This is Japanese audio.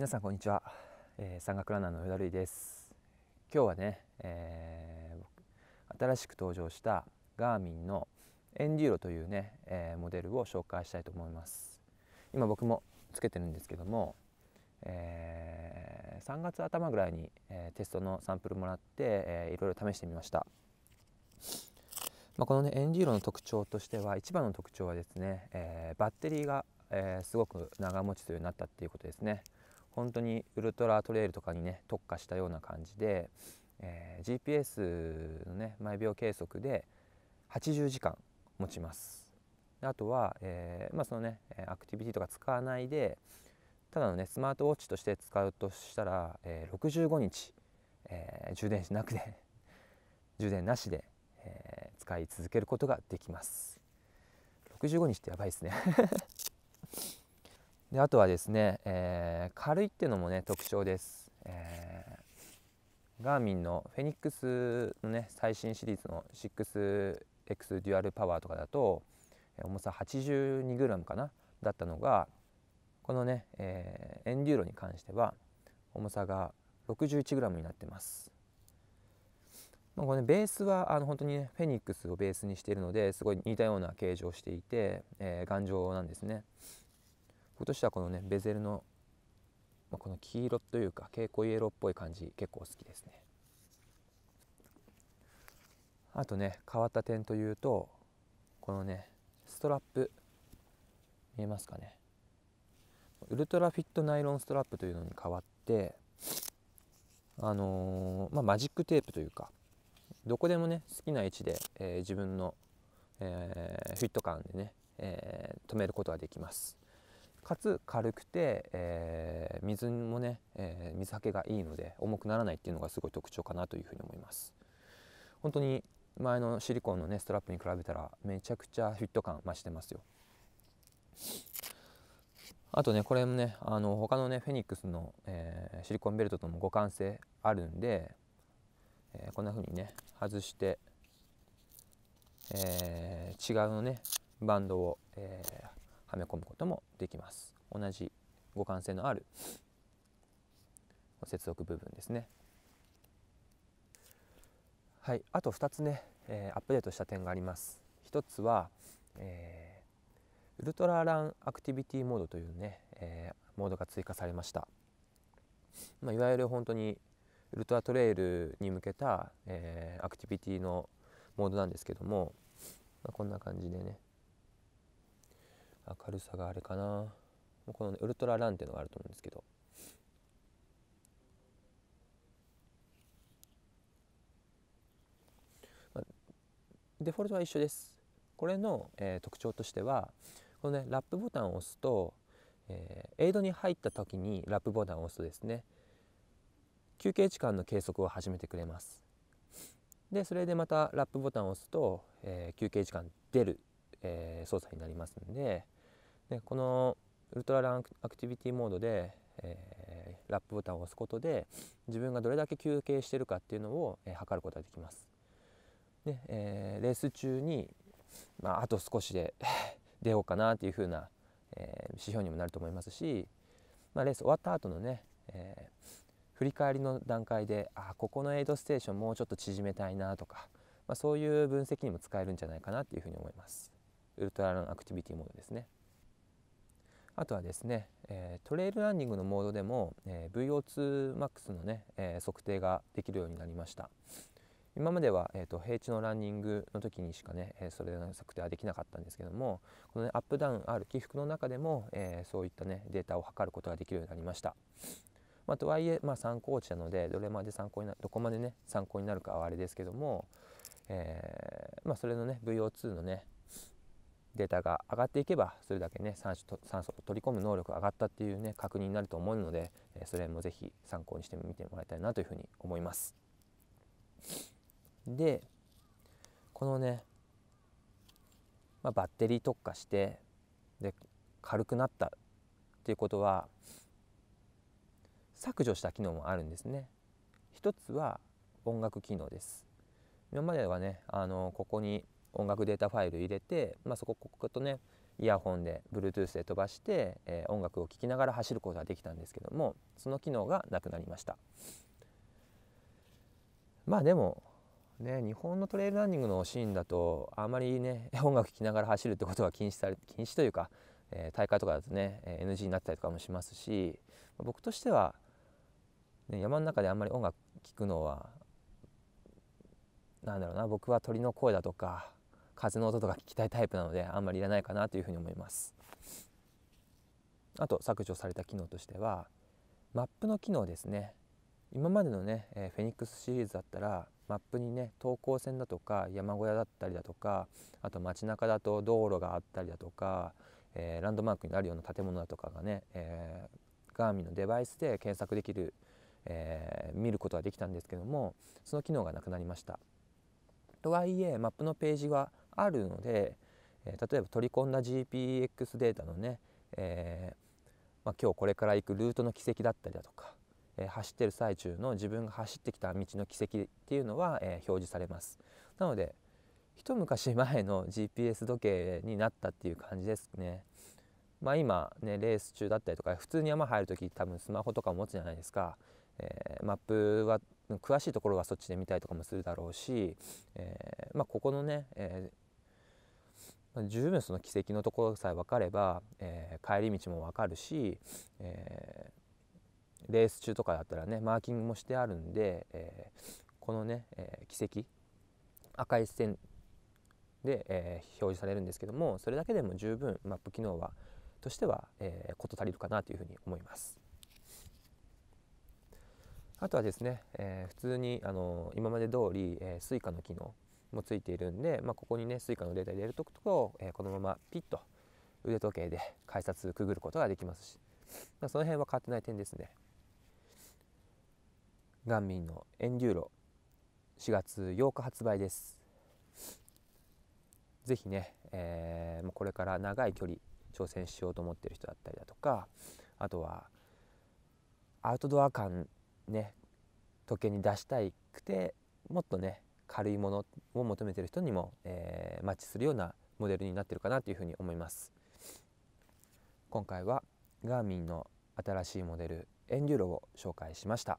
皆さんこんにちは、えー、山岳ランナーの上田瑠です今日はね、えー、新しく登場したガーミンのエンデューロというね、えー、モデルを紹介したいと思います今僕もつけてるんですけども、えー、3月頭ぐらいに、えテストのサンプルもらって、えー、いろいろ試してみましたまあ、このねエンデューロの特徴としては一番の特徴はですね、えバッテリーが、えすごく長持ちするようになったっていうことですね。本当にウルトラトレイルとかにね特化したような感じで、えー、GPS のね毎秒計測で80時間持ちますあとは、えー、まあ、そのねアクティビティとか使わないでただのねスマートウォッチとして使うとしたら、えー、65日、えー、充電しなくて 充電なしで、え使い続けることができます65日ってやばいですね であとはですね、えー、軽いっていうのもね特徴です、えー、ガーミンのフェニックスのね最新シリーズの 6X デュアルパワーとかだと重さ 82g かなだったのがこのね、えー、エンデューロに関しては重さが 61g になってます。まあ、これ、ね、ベースはあの本当に、ね、フェニックスをベースにしているのですごい似たような形状をしていて、えー、頑丈なんですね。今年はこのねベゼルの、まあ、この黄色というか蛍光イエローっぽい感じ結構好きですねあとね変わった点というとこのねストラップ見えますかねウルトラフィットナイロンストラップというのに変わってあのー、まあ、マジックテープというかどこでもね好きな位置で、えー、自分の、えー、フィット感でね、えー、止めることができますかつ軽くて、えー、水もね、えー、水はけがいいので重くならないっていうのがすごい特徴かなというふうに思います本当に前のシリコンのねストラップに比べたらめちゃくちゃフィット感増してますよあとねこれもねあの他のねフェニックスの、えー、シリコンベルトとも互換性あるんで、えー、こんな風にね外して、えー、違うのねバンドを、えはめ込むこともきます同じ互換性のある接続部分ですねはいあと2つね、えー、アップデートした点があります1つは、えー、ウルトラランアクティビティモードというね、えー、モードが追加されました、まあ、いわゆる本当にウルトラトレイルに向けた、えー、アクティビティのモードなんですけども、まあ、こんな感じでね軽さがあれかなこの、ね、ウルトラランっていうのがあると思うんですけどデフォルトは一緒ですこれの、えー、特徴としてはこのねラップボタンを押すと、えー、エイドに入った時にラップボタンを押すとですね休憩時間の計測を始めてくれますでそれでまたラップボタンを押すと、えー、休憩時間出る、え操作になりますのででこのウルトラランアクティビティモードで、えー、ラップボタンを押すことで自分がどれだけ休憩してるかっていうのを、えー、測ることができます。でえー、レース中に、まあ、あと少しで 出ようかなという風な、え指標にもなると思いますし、まあ、レース終わった後のね、え振り返りの段階であここのエイドステーションもうちょっと縮めたいなとか、まあ、そういう分析にも使えるんじゃないかなっていうふうに思います。ウルトラランアクティビティモードですね。あとはですね、えトレイルランニングのモードでも、え VO2MAX のね、え測定ができるようになりました今までは、えーと、平地のランニングの時にしかね、えそれの測定はできなかったんですけどもこの、ね、アップダウンある起伏の中でも、えそういったねデータを測ることができるようになりましたまあ、とはいえ、まあ、参考値なのでどれまで参考になどこまでね参考になるかはあれですけども、えーまあ、それのね VO2 のね、データが上がっていけばそれだけね酸素酸素を取り込む能力が上がったっていうね確認になると思うのでそれもぜひ参考にしてみてもらいたいなというふうに思います。でこのね、まあ、バッテリー特化してで軽くなったっていうことは削除した機能もあるんですね。一つは音楽機能です今まではねあのここに音楽データファイル入れて、まあ、そここことねイヤホンで Bluetooth で飛ばして、えー、音楽を聴きながら走ることができたんですけどもその機能がなくなりましたまあでもね日本のトレイルランニングのシーンだとあまりね 音楽聴きながら走るってことは禁止され禁止というか、えー、大会とかだとね NG になったりとかもしますし僕としては、ね、山の中であんまり音楽聴くのはなんだろうな僕は鳥の声だとか風の音とか聞きたいタイプなのであんまりいらないかなというふうに思いますあと削除された機能としてはマップの機能ですね今までのね、えー、フェニックスシリーズだったらマップにね東高線だとか山小屋だったりだとかあと街中だと道路があったりだとか、えー、ランドマークになるような建物だとかがね、えー、ガーミンのデバイスで検索できる、えー、見ることはできたんですけどもその機能がなくなりました。とはいえマップのページはあるので、え例えば取り込んだ GPX データのね、えー、まあ、今日これから行くルートの軌跡だったりだとか、え走ってる最中の自分が走ってきた道の軌跡っていうのは、え表示されます。なので一昔前の GPS 時計になったっていう感じですね。まあ、今ねレース中だったりとか普通に山入る時多分スマホとか持つじゃないですか、えー、マップは詳しいところはそっちで見たりとかもするだろうし、えー、まあ、ここのね、えー十分その奇跡のところさえ分かれば、えー、帰り道も分かるし、えー、レース中とかだったらねマーキングもしてあるんで、えー、このね、え奇跡赤い線で、え表示されるんですけどもそれだけでも十分マップ機能はとしては、え事足りるかなというふうに思います。あとはですね、え普通に、あの今まで通り、えー、Suica の機能もついているんで、まあ、ここにね Suica のデータ入れるとこえー、このままピッと腕時計で改札くぐることができますし、まあ、その辺は変わってない点ですね。ガンミンのエンデューロ4月8日発売です。ぜひね、えー、これから長い距離挑戦しようと思ってる人だったりだとかあとはアウトドア感ね時計に出したいくてもっとね軽いものを求めてる人にも、えー、マッチするようなモデルになってるかなというふうに思います今回はガーミンの新しいモデルエンデューロを紹介しました